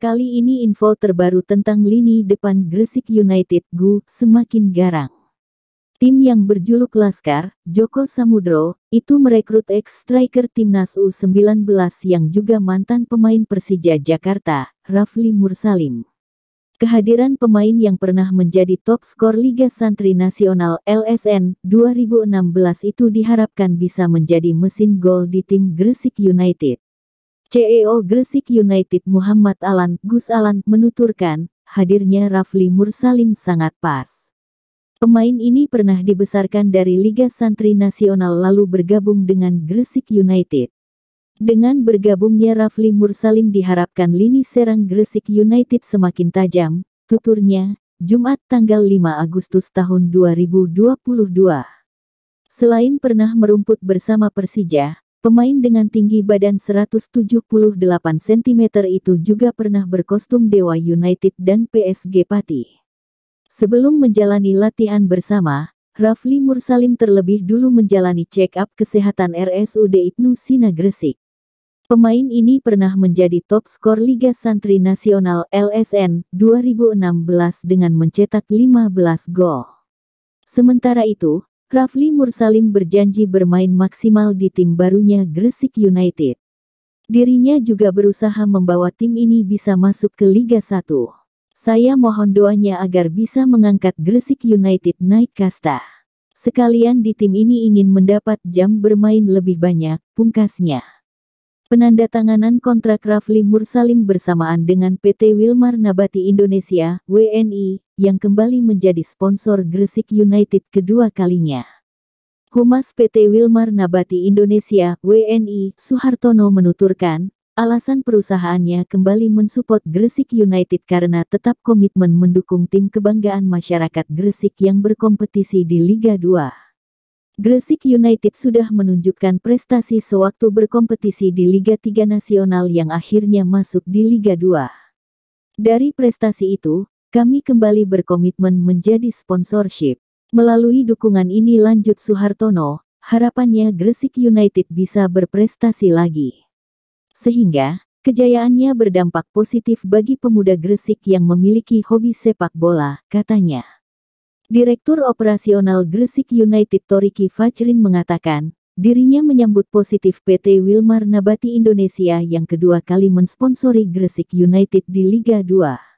Kali ini info terbaru tentang lini depan Gresik United Gu semakin garang. Tim yang berjuluk Laskar, Joko Samudro, itu merekrut ex-striker timnas U19 yang juga mantan pemain Persija Jakarta, Rafli Mursalim. Kehadiran pemain yang pernah menjadi top skor Liga Santri Nasional LSN 2016 itu diharapkan bisa menjadi mesin gol di tim Gresik United. CEO Gresik United Muhammad Alan Gus Alan menuturkan, hadirnya Rafli Mursalim sangat pas. Pemain ini pernah dibesarkan dari Liga Santri Nasional lalu bergabung dengan Gresik United. Dengan bergabungnya Rafli Mursalim diharapkan lini serang Gresik United semakin tajam, tuturnya, Jumat tanggal 5 Agustus tahun 2022. Selain pernah merumput bersama Persija, Pemain dengan tinggi badan 178 cm itu juga pernah berkostum Dewa United dan PSG Pati. Sebelum menjalani latihan bersama, Rafli Mursalim terlebih dulu menjalani check-up kesehatan RSUD Ibnu Sina Gresik. Pemain ini pernah menjadi top skor Liga Santri Nasional LSN 2016 dengan mencetak 15 gol. Sementara itu, Rafli Mursalim berjanji bermain maksimal di tim barunya Gresik United. Dirinya juga berusaha membawa tim ini bisa masuk ke Liga 1. Saya mohon doanya agar bisa mengangkat Gresik United naik kasta. Sekalian di tim ini ingin mendapat jam bermain lebih banyak, pungkasnya. Penandatanganan kontrak Rafli Mursalim bersamaan dengan PT Wilmar Nabati Indonesia, WNI, yang kembali menjadi sponsor Gresik United kedua kalinya. Humas PT Wilmar Nabati Indonesia, WNI, Suhartono menuturkan, alasan perusahaannya kembali mensupport Gresik United karena tetap komitmen mendukung tim kebanggaan masyarakat Gresik yang berkompetisi di Liga 2. Gresik United sudah menunjukkan prestasi sewaktu berkompetisi di Liga 3 Nasional yang akhirnya masuk di Liga 2. Dari prestasi itu, kami kembali berkomitmen menjadi sponsorship. Melalui dukungan ini lanjut Suhartono, harapannya Gresik United bisa berprestasi lagi. Sehingga, kejayaannya berdampak positif bagi pemuda Gresik yang memiliki hobi sepak bola, katanya. Direktur Operasional Gresik United Toriki Fajrin mengatakan, dirinya menyambut positif PT Wilmar Nabati Indonesia yang kedua kali mensponsori Gresik United di Liga 2.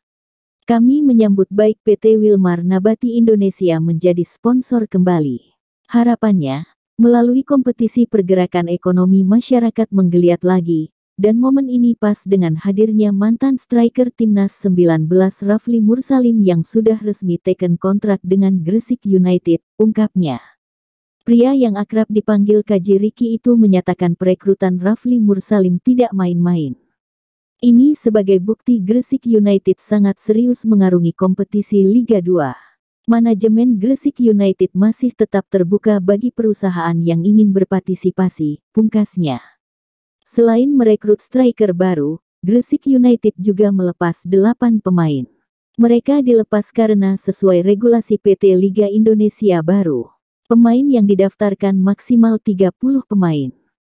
Kami menyambut baik PT Wilmar Nabati Indonesia menjadi sponsor kembali. Harapannya, melalui kompetisi pergerakan ekonomi masyarakat menggeliat lagi, dan momen ini pas dengan hadirnya mantan striker timnas 19 Rafli Mursalim yang sudah resmi teken kontrak dengan Gresik United, ungkapnya. Pria yang akrab dipanggil Kaji Riki itu menyatakan perekrutan Rafli Mursalim tidak main-main. Ini sebagai bukti Gresik United sangat serius mengarungi kompetisi Liga 2. Manajemen Gresik United masih tetap terbuka bagi perusahaan yang ingin berpartisipasi, pungkasnya. Selain merekrut striker baru, Gresik United juga melepas delapan pemain. Mereka dilepas karena sesuai regulasi PT Liga Indonesia baru. Pemain yang didaftarkan maksimal 30 pemain.